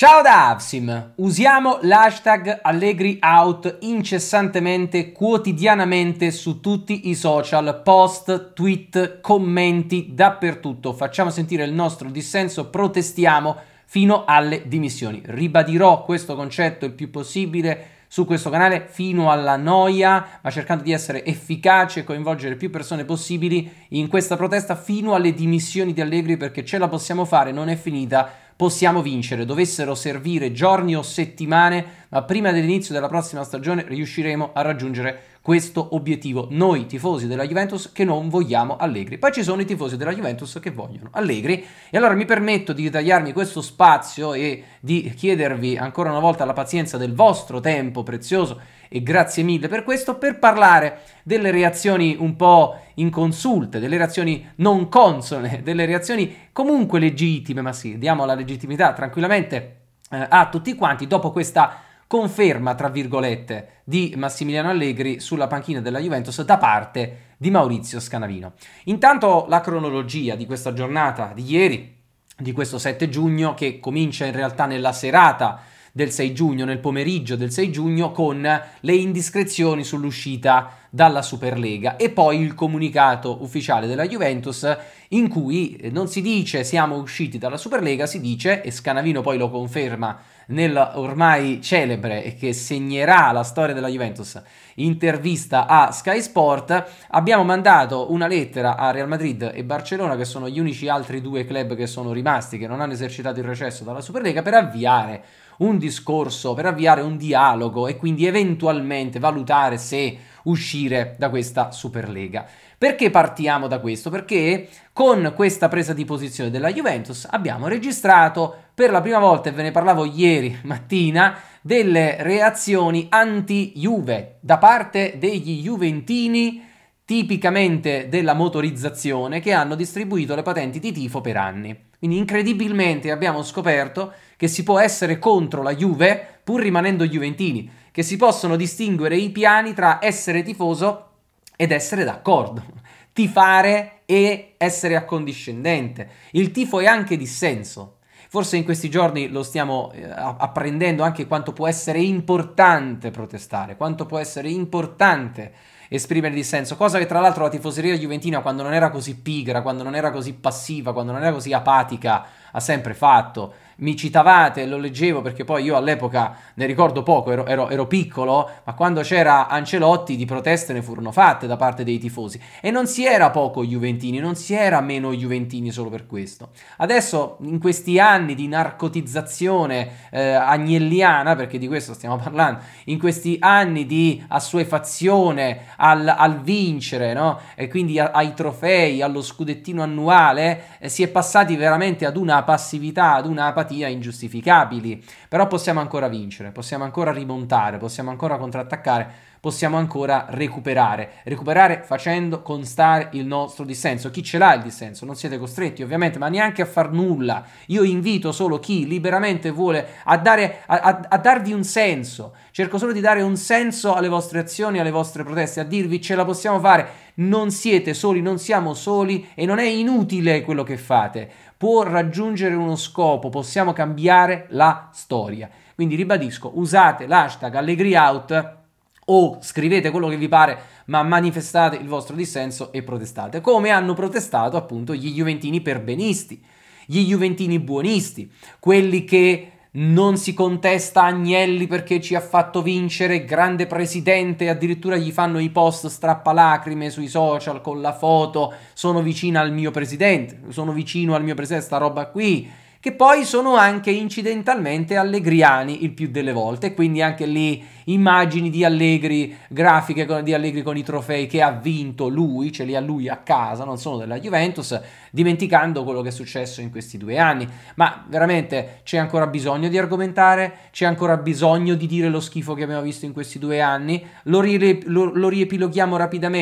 Ciao da Avsim! Usiamo l'hashtag AllegriOut incessantemente, quotidianamente su tutti i social, post, tweet, commenti, dappertutto. Facciamo sentire il nostro dissenso, protestiamo fino alle dimissioni. Ribadirò questo concetto il più possibile su questo canale fino alla noia, ma cercando di essere efficace e coinvolgere più persone possibili in questa protesta fino alle dimissioni di Allegri perché ce la possiamo fare, non è finita possiamo vincere, dovessero servire giorni o settimane ma prima dell'inizio della prossima stagione riusciremo a raggiungere questo obiettivo, noi tifosi della Juventus che non vogliamo Allegri. Poi ci sono i tifosi della Juventus che vogliono Allegri e allora mi permetto di tagliarmi questo spazio e di chiedervi ancora una volta la pazienza del vostro tempo prezioso e grazie mille per questo per parlare delle reazioni un po' inconsulte, delle reazioni non consone, delle reazioni comunque legittime, ma sì, diamo la legittimità tranquillamente eh, a tutti quanti dopo questa conferma, tra virgolette, di Massimiliano Allegri sulla panchina della Juventus da parte di Maurizio Scanavino. Intanto la cronologia di questa giornata di ieri, di questo 7 giugno, che comincia in realtà nella serata del 6 giugno, nel pomeriggio del 6 giugno, con le indiscrezioni sull'uscita dalla Superlega e poi il comunicato ufficiale della Juventus in cui non si dice siamo usciti dalla Superlega, si dice, e Scanavino poi lo conferma nella ormai celebre e che segnerà la storia della Juventus intervista a Sky Sport, abbiamo mandato una lettera a Real Madrid e Barcellona, che sono gli unici altri due club che sono rimasti, che non hanno esercitato il recesso dalla Superlega, per avviare un discorso, per avviare un dialogo e quindi eventualmente valutare se uscire da questa Superlega. Perché partiamo da questo? Perché con questa presa di posizione della Juventus abbiamo registrato per la prima volta, e ve ne parlavo ieri mattina, delle reazioni anti-Juve da parte degli Juventini tipicamente della motorizzazione, che hanno distribuito le patenti di tifo per anni. Quindi incredibilmente abbiamo scoperto che si può essere contro la Juve pur rimanendo Juventini, che si possono distinguere i piani tra essere tifoso ed essere d'accordo, tifare e essere accondiscendente. Il tifo è anche dissenso. Forse in questi giorni lo stiamo eh, apprendendo anche quanto può essere importante protestare, quanto può essere importante esprimere dissenso, cosa che tra l'altro la tifoseria juventina quando non era così pigra, quando non era così passiva, quando non era così apatica, ha sempre fatto mi citavate, lo leggevo perché poi io all'epoca ne ricordo poco, ero, ero, ero piccolo, ma quando c'era Ancelotti di proteste ne furono fatte da parte dei tifosi e non si era poco Juventini, non si era meno Juventini solo per questo. Adesso in questi anni di narcotizzazione eh, agnelliana, perché di questo stiamo parlando, in questi anni di assuefazione al, al vincere, no? e quindi a, ai trofei, allo scudettino annuale, eh, si è passati veramente ad una passività, ad una apatia empatia ingiustificabili, però possiamo ancora vincere, possiamo ancora rimontare, possiamo ancora contrattaccare, possiamo ancora recuperare, recuperare facendo constare il nostro dissenso. Chi ce l'ha il dissenso? Non siete costretti ovviamente, ma neanche a far nulla. Io invito solo chi liberamente vuole a, dare, a, a, a darvi un senso. Cerco solo di dare un senso alle vostre azioni, alle vostre proteste, a dirvi ce la possiamo fare. Non siete soli, non siamo soli e non è inutile quello che fate può raggiungere uno scopo, possiamo cambiare la storia. Quindi ribadisco, usate l'hashtag AllegriOut o scrivete quello che vi pare, ma manifestate il vostro dissenso e protestate, come hanno protestato appunto gli Juventini perbenisti, gli Juventini buonisti, quelli che non si contesta Agnelli perché ci ha fatto vincere, grande presidente, addirittura gli fanno i post strappalacrime sui social con la foto, sono vicina al mio presidente, sono vicino al mio presidente, sta roba qui, che poi sono anche incidentalmente allegriani il più delle volte, quindi anche lì immagini di Allegri, grafiche di Allegri con i trofei che ha vinto lui, ce li ha lui a casa, non sono della Juventus, dimenticando quello che è successo in questi due anni. Ma veramente c'è ancora bisogno di argomentare? C'è ancora bisogno di dire lo schifo che abbiamo visto in questi due anni? Lo, ri- lo, lo riepiloghiamo rapidamente.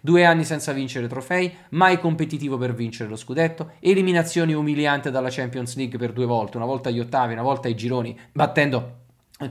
Due anni senza vincere trofei, mai competitivo per vincere lo scudetto, eliminazione umiliante dalla Champions League per due volte, una volta agli ottavi, una volta ai gironi, battendo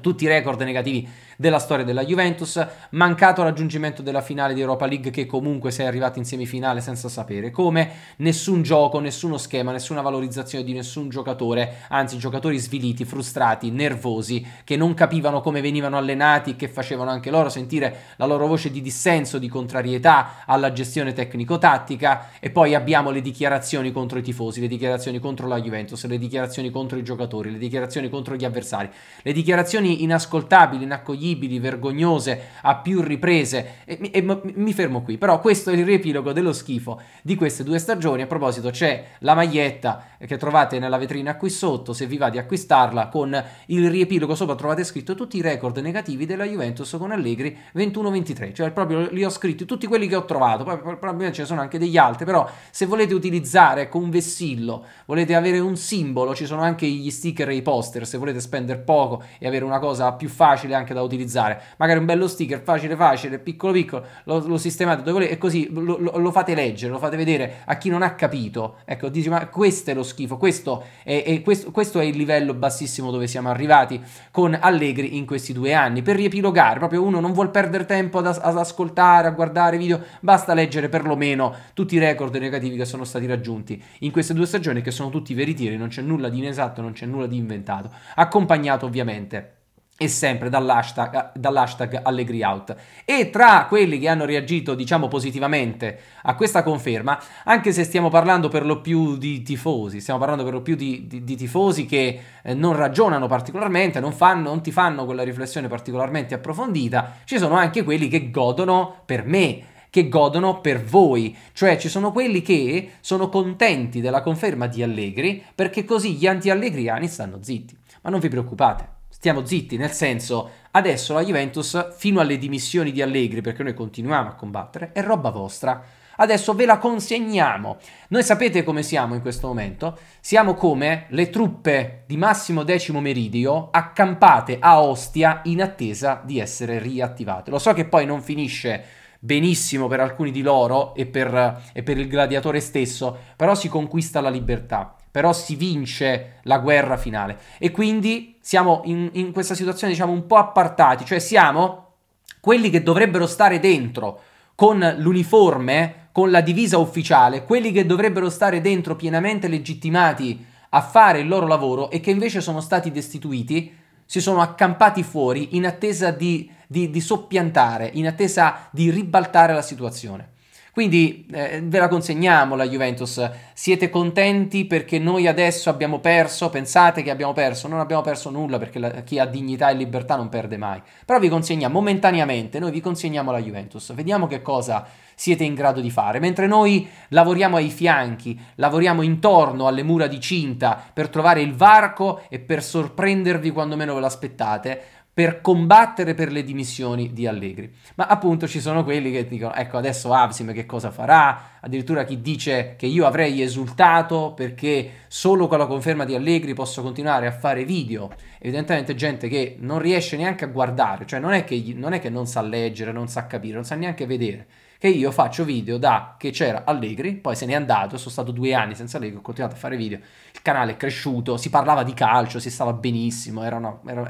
tutti i record negativi della storia della Juventus, mancato raggiungimento della finale di Europa League che comunque si è arrivati in semifinale senza sapere come, nessun gioco, nessuno schema, nessuna valorizzazione di nessun giocatore, anzi giocatori sviliti, frustrati, nervosi, che non capivano come venivano allenati, che facevano anche loro sentire la loro voce di dissenso, di contrarietà alla gestione tecnico-tattica e poi abbiamo le dichiarazioni contro i tifosi, le dichiarazioni contro la Juventus, le dichiarazioni contro i giocatori, le dichiarazioni contro gli avversari, le dichiarazioni inascoltabili, inaccoglienti insostenibili, vergognose, a più riprese. E, e, e, mi fermo qui, però questo è il riepilogo dello schifo di queste due stagioni. A proposito, c'è la maglietta che trovate nella vetrina qui sotto, se vi va di acquistarla, con il riepilogo sopra trovate scritto tutti i record negativi della Juventus con Allegri 21-23, cioè proprio li ho scritti, tutti quelli che ho trovato, poi probabilmente ce ne sono anche degli altri, però se volete utilizzare con ecco, un vessillo, volete avere un simbolo, ci sono anche gli sticker e i poster, se volete spendere poco e avere una cosa più facile anche da utilizzare, utilizzare. Magari un bello sticker facile facile, piccolo piccolo, lo, lo sistemate dove volete e così lo, lo, lo, fate leggere, lo fate vedere a chi non ha capito. Ecco, dici ma questo è lo schifo, questo è, è, questo, questo è il livello bassissimo dove siamo arrivati con Allegri in questi due anni. Per riepilogare, proprio uno non vuole perdere tempo ad, ad ascoltare, a guardare video, basta leggere perlomeno tutti i record negativi che sono stati raggiunti in queste due stagioni che sono tutti veritieri, non c'è nulla di inesatto, non c'è nulla di inventato, accompagnato ovviamente e sempre dall'hashtag, dall'hashtag AllegriOut. E tra quelli che hanno reagito, diciamo, positivamente a questa conferma, anche se stiamo parlando per lo più di tifosi, stiamo parlando per lo più di, di, di tifosi che eh, non ragionano particolarmente, non, fanno, non ti fanno quella riflessione particolarmente approfondita, ci sono anche quelli che godono per me che godono per voi, cioè ci sono quelli che sono contenti della conferma di Allegri perché così gli anti-allegriani stanno zitti. Ma non vi preoccupate, stiamo zitti, nel senso adesso la Juventus fino alle dimissioni di Allegri, perché noi continuiamo a combattere, è roba vostra. Adesso ve la consegniamo. Noi sapete come siamo in questo momento? Siamo come le truppe di Massimo Decimo Meridio accampate a Ostia in attesa di essere riattivate. Lo so che poi non finisce benissimo per alcuni di loro e per, e per, il gladiatore stesso, però si conquista la libertà, però si vince la guerra finale. E quindi siamo in, in questa situazione diciamo un po' appartati, cioè siamo quelli che dovrebbero stare dentro con l'uniforme, con la divisa ufficiale, quelli che dovrebbero stare dentro pienamente legittimati a fare il loro lavoro e che invece sono stati destituiti, si sono accampati fuori in attesa di, di, di soppiantare, in attesa di ribaltare la situazione. Quindi eh, ve la consegniamo la Juventus. Siete contenti perché noi adesso abbiamo perso? Pensate che abbiamo perso? Non abbiamo perso nulla perché la, chi ha dignità e libertà non perde mai. Però vi consegniamo momentaneamente, noi vi consegniamo la Juventus. Vediamo che cosa siete in grado di fare. Mentre noi lavoriamo ai fianchi, lavoriamo intorno alle mura di cinta per trovare il varco e per sorprendervi quando meno ve l'aspettate, per combattere per le dimissioni di Allegri. Ma appunto ci sono quelli che dicono, ecco adesso Absim che cosa farà, addirittura chi dice che io avrei esultato perché solo con la conferma di Allegri posso continuare a fare video. Evidentemente gente che non riesce neanche a guardare, cioè non è che non, è che non sa leggere, non sa capire, non sa neanche vedere che io faccio video da che c'era Allegri, poi se n'è andato, sono stato due anni senza Allegri, ho continuato a fare video, il canale è cresciuto, si parlava di calcio, si stava benissimo, erano, erano,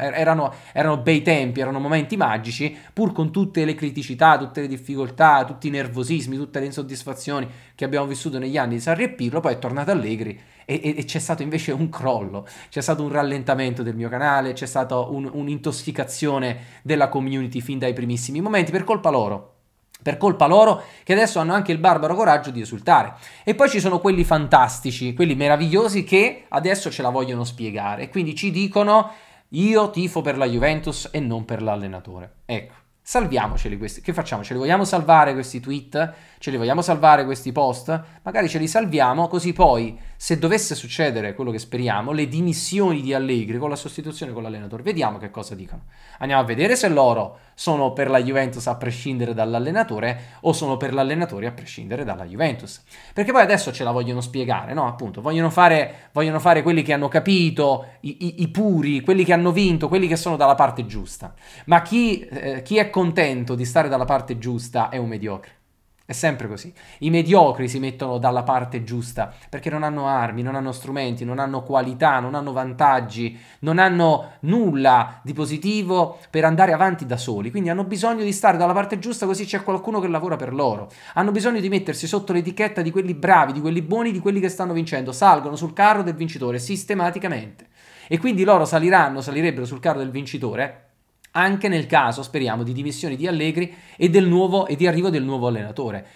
er-, erano bei tempi, erano momenti magici, pur con tutte le criticità, tutte le difficoltà, tutti i nervosismi, tutte le insoddisfazioni che abbiamo vissuto negli anni di Sarri e Pirlo, poi è tornato Allegri e, e, e, c'è stato invece un crollo, c'è stato un rallentamento del mio canale, c'è stata un, un'intossicazione della community fin dai primissimi momenti per colpa loro per colpa loro che adesso hanno anche il barbaro coraggio di esultare. E poi ci sono quelli fantastici, quelli meravigliosi che adesso ce la vogliono spiegare quindi ci dicono io tifo per la Juventus e non per l'allenatore. Ecco, salviamoceli questi, che facciamo? Ce li vogliamo salvare questi tweet? ce li vogliamo salvare questi post? Magari ce li salviamo così poi, se dovesse succedere quello che speriamo, le dimissioni di Allegri con la sostituzione con l'allenatore, vediamo che cosa dicono. Andiamo a vedere se loro sono per la Juventus a prescindere dall'allenatore o sono per l'allenatore a prescindere dalla Juventus. Perché poi adesso ce la vogliono spiegare, no? Appunto, vogliono fare, vogliono fare quelli che hanno capito, i, i, i, puri, quelli che hanno vinto, quelli che sono dalla parte giusta. Ma chi, eh, chi è contento di stare dalla parte giusta è un mediocre. È sempre così. I mediocri si mettono dalla parte giusta perché non hanno armi, non hanno strumenti, non hanno qualità, non hanno vantaggi, non hanno nulla di positivo per andare avanti da soli. Quindi hanno bisogno di stare dalla parte giusta così c'è qualcuno che lavora per loro. Hanno bisogno di mettersi sotto l'etichetta di quelli bravi, di quelli buoni, di quelli che stanno vincendo. Salgono sul carro del vincitore sistematicamente. E quindi loro saliranno, salirebbero sul carro del vincitore anche nel caso, speriamo, di dimissioni di Allegri e, nuovo, e di arrivo del nuovo allenatore,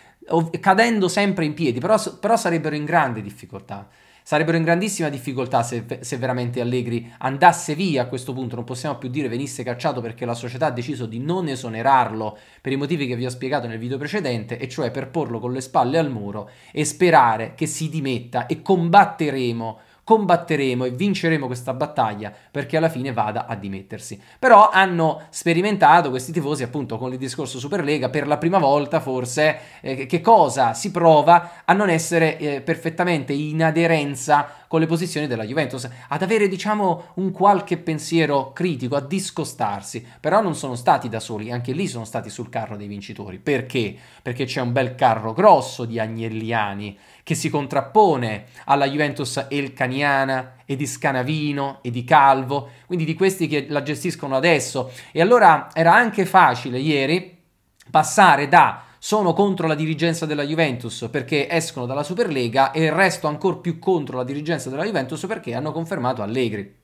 cadendo sempre in piedi, però, però sarebbero in grande difficoltà sarebbero in grandissima difficoltà se, se, veramente Allegri andasse via a questo punto, non possiamo più dire venisse cacciato perché la società ha deciso di non esonerarlo per i motivi che vi ho spiegato nel video precedente, e cioè per porlo con le spalle al muro e sperare che si dimetta e combatteremo combatteremo e vinceremo questa battaglia perché alla fine vada a dimettersi. Però hanno sperimentato questi tifosi appunto con il discorso Superlega per la prima volta forse eh, che cosa si prova a non essere eh, perfettamente in aderenza con le posizioni della Juventus, ad avere diciamo un qualche pensiero critico, a discostarsi, però non sono stati da soli, anche lì sono stati sul carro dei vincitori. Perché? Perché c'è un bel carro grosso di Agnelliani che si contrappone alla Juventus elcaniana e di Scanavino e di Calvo, quindi di questi che la gestiscono adesso. E allora era anche facile ieri passare da sono contro la dirigenza della Juventus perché escono dalla Superlega e resto ancora più contro la dirigenza della Juventus perché hanno confermato Allegri.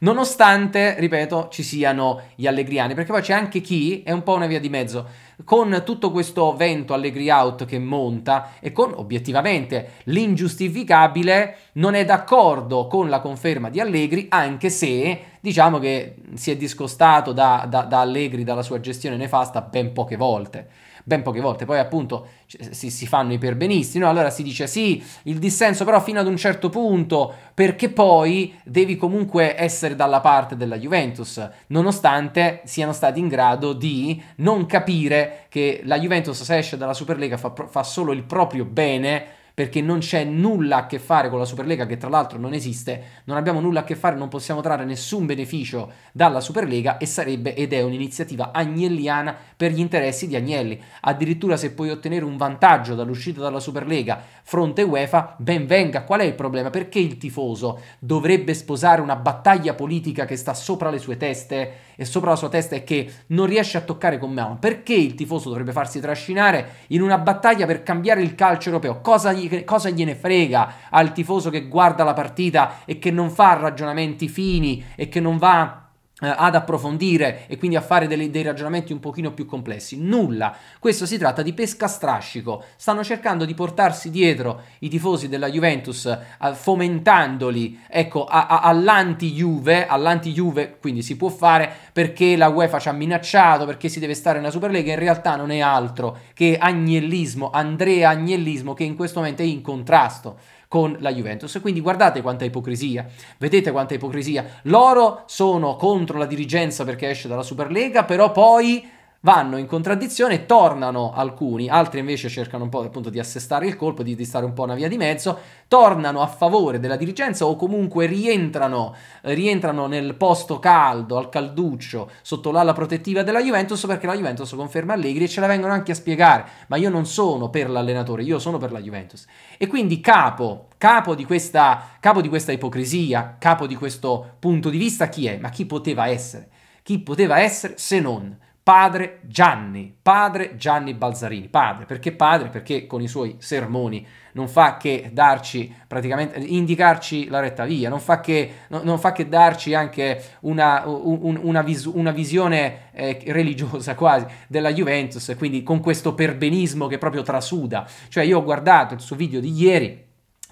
Nonostante, ripeto, ci siano gli allegriani, perché poi c'è anche chi è un po' una via di mezzo. Con tutto questo vento allegri out che monta e con obiettivamente l'ingiustificabile non è d'accordo con la conferma di Allegri, anche se diciamo che si è discostato da, da, da Allegri, dalla sua gestione nefasta, ben poche volte ben poche volte. Poi appunto si, si fanno i perbenisti, no? Allora si dice sì, il dissenso però fino ad un certo punto, perché poi devi comunque essere dalla parte della Juventus, nonostante siano stati in grado di non capire che la Juventus se esce dalla Superlega fa, fa solo il proprio bene perché non c'è nulla a che fare con la Superlega che tra l'altro non esiste, non abbiamo nulla a che fare, non possiamo trarre nessun beneficio dalla Superlega e sarebbe ed è un'iniziativa agnelliana per gli interessi di Agnelli. Addirittura se puoi ottenere un vantaggio dall'uscita dalla Superlega fronte UEFA, ben venga, qual è il problema? Perché il tifoso dovrebbe sposare una battaglia politica che sta sopra le sue teste? e sopra la sua testa e che non riesce a toccare con mano. Perché il tifoso dovrebbe farsi trascinare in una battaglia per cambiare il calcio europeo? Cosa, gli, cosa gliene frega al tifoso che guarda la partita e che non fa ragionamenti fini e che non va eh, ad approfondire e quindi a fare delle, dei ragionamenti un pochino più complessi. Nulla. Questo si tratta di pesca strascico. Stanno cercando di portarsi dietro i tifosi della Juventus eh, fomentandoli, ecco, a, a, all'anti-Juve, all'anti-Juve, quindi si può fare perché la UEFA ci ha minacciato, perché si deve stare nella Superlega, in realtà non è altro che agnellismo, Andrea Agnellismo che in questo momento è in contrasto con la Juventus. Quindi guardate quanta ipocrisia, vedete quanta ipocrisia. Loro sono contro la dirigenza perché esce dalla Superlega, però poi vanno in contraddizione, tornano alcuni, altri invece cercano un po' appunto di assestare il colpo, di, di stare un po' una via di mezzo, tornano a favore della dirigenza o comunque rientrano, eh, rientrano nel posto caldo, al calduccio, sotto l'ala protettiva della Juventus perché la Juventus conferma Allegri e ce la vengono anche a spiegare, ma io non sono per l'allenatore, io sono per la Juventus. E quindi capo, capo di questa, capo di questa ipocrisia, capo di questo punto di vista chi è? Ma chi poteva essere? Chi poteva essere se non padre Gianni, padre Gianni Balzarini, padre, perché padre? Perché con i suoi sermoni non fa che darci praticamente, indicarci la retta via, non fa che, non fa che darci anche una, un, una, vis, una visione eh, religiosa quasi della Juventus, quindi con questo perbenismo che proprio trasuda. Cioè io ho guardato il suo video di ieri,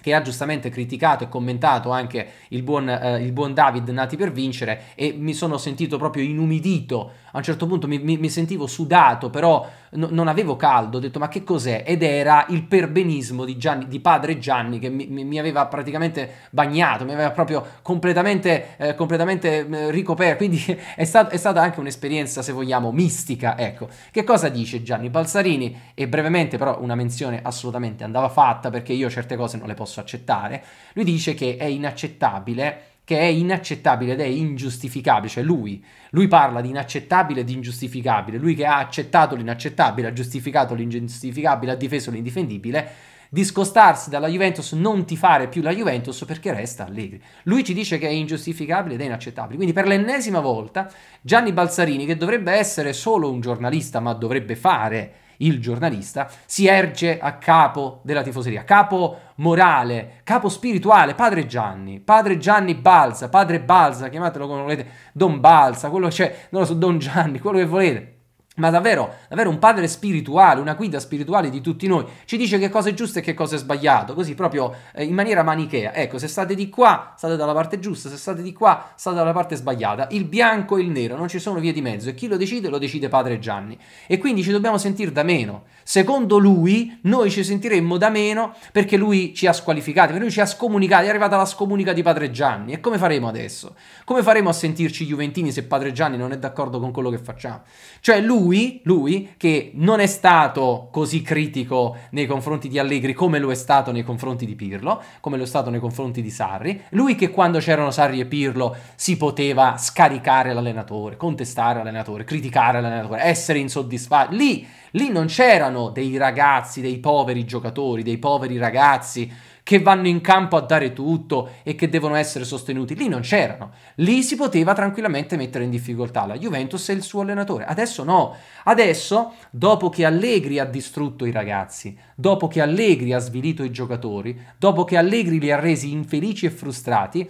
che ha giustamente criticato e commentato anche il buon, eh, il buon David Nati per vincere e mi sono sentito proprio inumidito, a un certo punto mi, mi, mi sentivo sudato, però no, non avevo caldo, ho detto ma che cos'è? Ed era il perbenismo di, Gianni, di padre Gianni che mi, mi, aveva praticamente bagnato, mi aveva proprio completamente, eh, completamente mm, ricoperto, quindi è, stat- è stata anche un'esperienza se vogliamo mistica, ecco. Che cosa dice Gianni Balsarini? E brevemente però una menzione assolutamente andava fatta perché io certe cose non le posso accettare, lui dice che è inaccettabile che è inaccettabile ed è ingiustificabile, cioè lui, lui parla di inaccettabile ed ingiustificabile, lui che ha accettato l'inaccettabile, ha giustificato l'ingiustificabile, ha difeso l'indifendibile, discostarsi dalla Juventus, non ti fare più la Juventus perché resta Allegri. Lui ci dice che è ingiustificabile ed è inaccettabile. Quindi per l'ennesima volta Gianni Balzarini, che dovrebbe essere solo un giornalista, ma dovrebbe fare il giornalista, si erge a capo della tifoseria, capo morale, capo spirituale, padre Gianni, padre Gianni Balza, padre Balza, chiamatelo come volete, Don Balza, quello che c'è, non lo so, Don Gianni, quello che volete ma davvero, davvero un padre spirituale, una guida spirituale di tutti noi, ci dice che cosa è giusto e che cosa è sbagliato, così proprio eh, in maniera manichea. Ecco, se state di qua, state dalla parte giusta, se state di qua, state dalla parte sbagliata. Il bianco e il nero, non ci sono vie di mezzo e chi lo decide lo decide padre Gianni. E quindi ci dobbiamo sentire da meno. Secondo lui, noi ci sentiremmo da meno perché lui ci ha squalificati, perché lui ci ha scomunicati, è arrivata la scomunica di padre Gianni. E come faremo adesso? Come faremo a sentirci Juventini se padre Gianni non è d'accordo con quello che facciamo? Cioè lui lui, lui, che non è stato così critico nei confronti di Allegri come lo è stato nei confronti di Pirlo, come lo è stato nei confronti di Sarri, lui che quando c'erano Sarri e Pirlo si poteva scaricare l'allenatore, contestare l'allenatore, criticare l'allenatore, essere insoddisfatto, lì, lì non c'erano dei ragazzi, dei poveri giocatori, dei poveri ragazzi che vanno in campo a dare tutto e che devono essere sostenuti. Lì non c'erano. Lì si poteva tranquillamente mettere in difficoltà la Juventus e il suo allenatore. Adesso no. Adesso, dopo che Allegri ha distrutto i ragazzi, dopo che Allegri ha svilito i giocatori, dopo che Allegri li ha resi infelici e frustrati,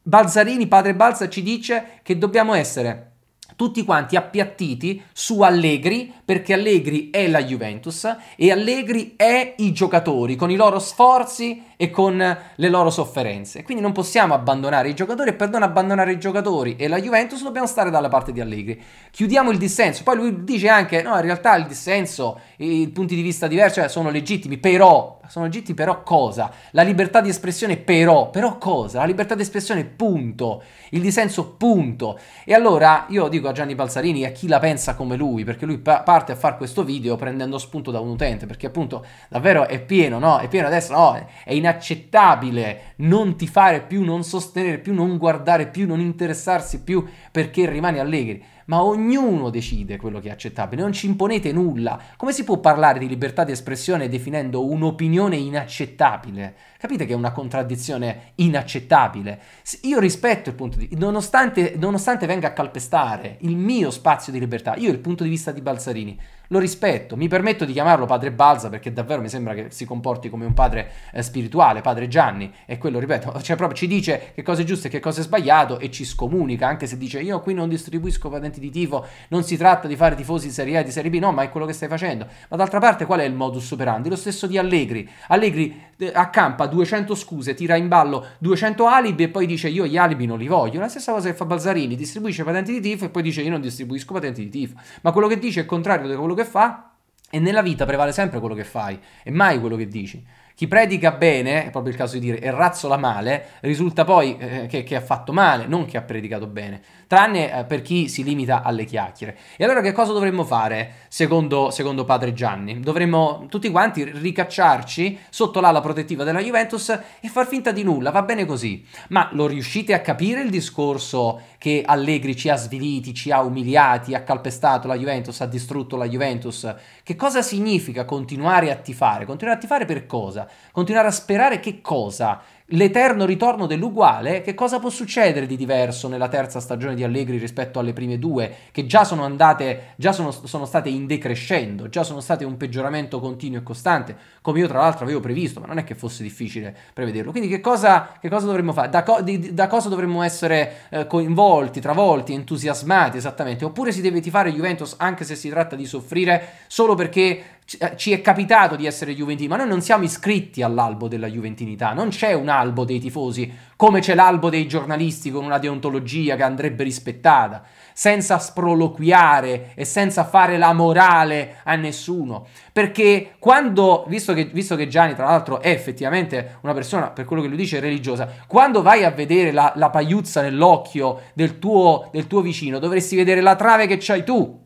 Balzarini, padre Balza, ci dice che dobbiamo essere tutti quanti appiattiti su Allegri perché Allegri è la Juventus e Allegri è i giocatori con i loro sforzi e con le loro sofferenze. Quindi non possiamo abbandonare i giocatori e per non abbandonare i giocatori e la Juventus dobbiamo stare dalla parte di Allegri. Chiudiamo il dissenso, poi lui dice anche no, in realtà il dissenso, i punti di vista diversi cioè, sono legittimi, però sono legittimi però cosa? La libertà di espressione però, però cosa? La libertà di espressione punto, il dissenso punto. E allora io dico a Gianni Balzarini e a chi la pensa come lui, perché lui pa- parte a fare questo video prendendo spunto da un utente, perché appunto davvero è pieno, no? È pieno adesso, no? È in inaccettabile non ti fare più, non sostenere più, non guardare più, non interessarsi più perché rimani Allegri. Ma ognuno decide quello che è accettabile, non ci imponete nulla. Come si può parlare di libertà di espressione definendo un'opinione inaccettabile? Capite che è una contraddizione inaccettabile. Io rispetto il punto di vista, nonostante, nonostante venga a calpestare il mio spazio di libertà, io il punto di vista di Balzarini lo rispetto, mi permetto di chiamarlo padre Balza perché davvero mi sembra che si comporti come un padre eh, spirituale, padre Gianni, e quello, ripeto, cioè proprio ci dice che cosa è giusto e che cosa è sbagliato e ci scomunica, anche se dice io qui non distribuisco patenti di tifo, non si tratta di fare tifosi di Serie A e di Serie B, no, ma è quello che stai facendo. Ma d'altra parte qual è il modus operandi? Lo stesso di Allegri. Allegri eh, accampa 200 scuse, tira in ballo 200 alibi e poi dice io gli alibi non li voglio. La stessa cosa che fa Balzarini, distribuisce patenti di tifo e poi dice io non distribuisco patenti di tifo. Ma quello che dice è contrario da quello quello che fa e nella vita prevale sempre quello che fai e mai quello che dici. Chi predica bene, è proprio il caso di dire, e razzola male, risulta poi eh, che, che, ha fatto male, non che ha predicato bene, tranne eh, per chi si limita alle chiacchiere. E allora che cosa dovremmo fare, secondo, secondo padre Gianni? Dovremmo tutti quanti ricacciarci sotto l'ala protettiva della Juventus e far finta di nulla, va bene così. Ma lo riuscite a capire il discorso che Allegri ci ha sviliti, ci ha umiliati, ha calpestato la Juventus, ha distrutto la Juventus? Che cosa significa continuare a tifare? Continuare a tifare per cosa? Continuare a sperare che cosa? L'eterno ritorno dell'uguale? Che cosa può succedere di diverso nella terza stagione di Allegri rispetto alle prime due, che già sono andate, già sono, sono state in decrescendo, già sono state un peggioramento continuo e costante, come io tra l'altro avevo previsto, ma non è che fosse difficile prevederlo. Quindi che cosa, che cosa dovremmo fare? Da, co- di, da, cosa dovremmo essere eh, coinvolti, travolti, entusiasmati esattamente? Oppure si deve tifare Juventus anche se si tratta di soffrire solo perché eh, ci è capitato di essere Juventini, ma noi non siamo iscritti all'albo della Juventinità, non c'è un albo dei tifosi, come c'è l'albo dei giornalisti con una deontologia che andrebbe rispettata, senza sproloquiare e senza fare la morale a nessuno. Perché quando, visto che, visto che Gianni tra l'altro è effettivamente una persona, per quello che lui dice, religiosa, quando vai a vedere la, la pagliuzza nell'occhio del tuo, del tuo vicino, dovresti vedere la trave che c'hai tu,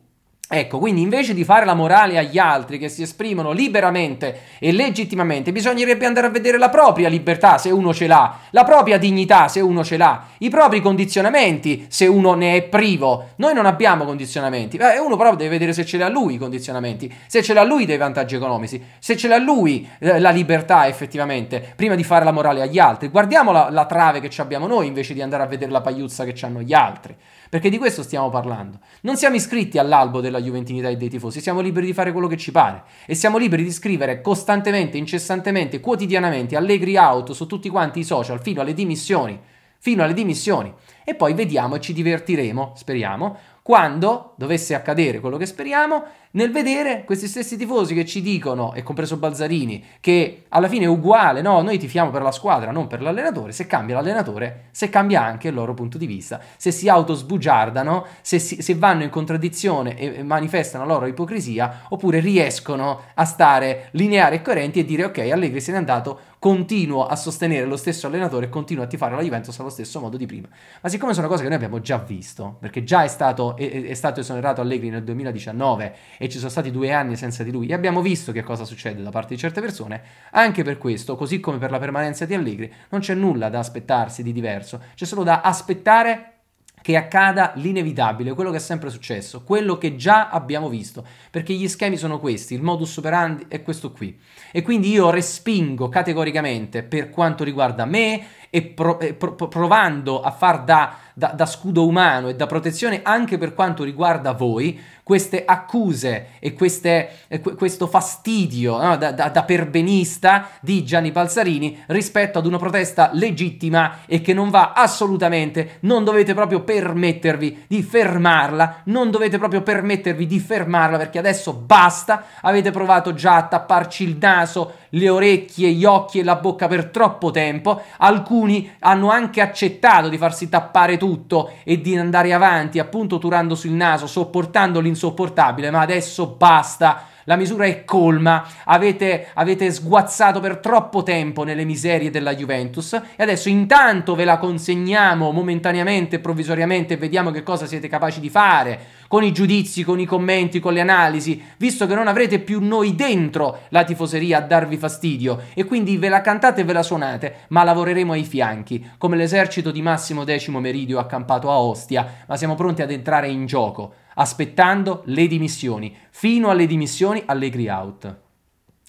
Ecco, quindi invece di fare la morale agli altri che si esprimono liberamente e legittimamente, bisognerebbe andare a vedere la propria libertà se uno ce l'ha, la propria dignità se uno ce l'ha, i propri condizionamenti se uno ne è privo. Noi non abbiamo condizionamenti, e eh, uno però deve vedere se ce l'ha lui i condizionamenti, se ce l'ha lui dei vantaggi economici, se ce l'ha lui eh, la libertà effettivamente, prima di fare la morale agli altri. Guardiamo la, la trave che abbiamo noi invece di andare a vedere la pagliuzza che hanno gli altri, perché di questo stiamo parlando. Non siamo iscritti all'albo della della Juventinità e dei tifosi, siamo liberi di fare quello che ci pare e siamo liberi di scrivere costantemente, incessantemente, quotidianamente Allegri out su tutti quanti i social fino alle dimissioni, fino alle dimissioni e poi vediamo e ci divertiremo, speriamo, quando dovesse accadere quello che speriamo nel vedere questi stessi tifosi che ci dicono, e compreso Balzarini, che alla fine è uguale, no, noi tifiamo per la squadra, non per l'allenatore, se cambia l'allenatore, se cambia anche il loro punto di vista, se si autosbugiardano, se, si, se vanno in contraddizione e, manifestano la loro ipocrisia, oppure riescono a stare lineari e coerenti e dire ok, Allegri se n'è andato, continuo a sostenere lo stesso allenatore e continuo a tifare la Juventus allo stesso modo di prima. Ma siccome sono cose che noi abbiamo già visto, perché già è stato, è, è stato esonerato Allegri nel 2019 e ci sono stati due anni senza di lui e abbiamo visto che cosa succede da parte di certe persone, anche per questo, così come per la permanenza di Allegri, non c'è nulla da aspettarsi di diverso, c'è solo da aspettare che accada l'inevitabile, quello che è sempre successo, quello che già abbiamo visto, perché gli schemi sono questi, il modus operandi è questo qui. E quindi io respingo categoricamente per quanto riguarda me, e, pro, e pro, provando a far da, da, da scudo umano e da protezione anche per quanto riguarda voi, queste accuse e queste, questo fastidio no, da, da, da, perbenista di Gianni Palzarini rispetto ad una protesta legittima e che non va assolutamente, non dovete proprio permettervi di fermarla, non dovete proprio permettervi di fermarla perché adesso basta, avete provato già a tapparci il naso, le orecchie, gli occhi e la bocca per troppo tempo, alcuni alcuni hanno anche accettato di farsi tappare tutto e di andare avanti, appunto turandosi il naso, sopportando l'insopportabile, ma adesso basta la misura è colma, avete, avete sguazzato per troppo tempo nelle miserie della Juventus e adesso intanto ve la consegniamo momentaneamente, provvisoriamente e vediamo che cosa siete capaci di fare con i giudizi, con i commenti, con le analisi, visto che non avrete più noi dentro la tifoseria a darvi fastidio e quindi ve la cantate e ve la suonate, ma lavoreremo ai fianchi, come l'esercito di Massimo X Meridio accampato a Ostia, ma siamo pronti ad entrare in gioco aspettando le dimissioni. Fino alle dimissioni, Allegri out.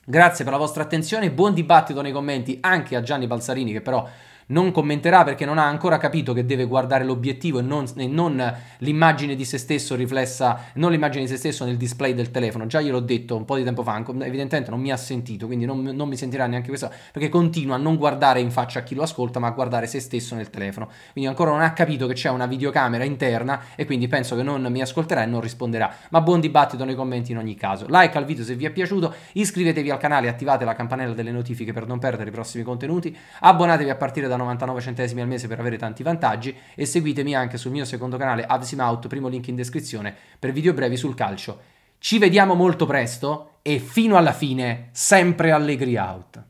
Grazie per la vostra attenzione, buon dibattito nei commenti anche a Gianni Balsarini che però non commenterà perché non ha ancora capito che deve guardare l'obiettivo e non, e non l'immagine di se stesso riflessa, non l'immagine di se stesso nel display del telefono. Già gliel'ho detto un po' di tempo fa, evidentemente non mi ha sentito, quindi non, non mi sentirà neanche questo, perché continua a non guardare in faccia a chi lo ascolta, ma a guardare se stesso nel telefono. Quindi ancora non ha capito che c'è una videocamera interna e quindi penso che non mi ascolterà e non risponderà. Ma buon dibattito nei commenti in ogni caso. Like al video se vi è piaciuto, iscrivetevi al canale, attivate la campanella delle notifiche per non perdere i prossimi contenuti, abbonatevi a partire da 99 centesimi al mese per avere tanti vantaggi e seguitemi anche sul mio secondo canale AdSimOut, primo link in descrizione, per video brevi sul calcio. Ci vediamo molto presto e fino alla fine sempre Allegri Out.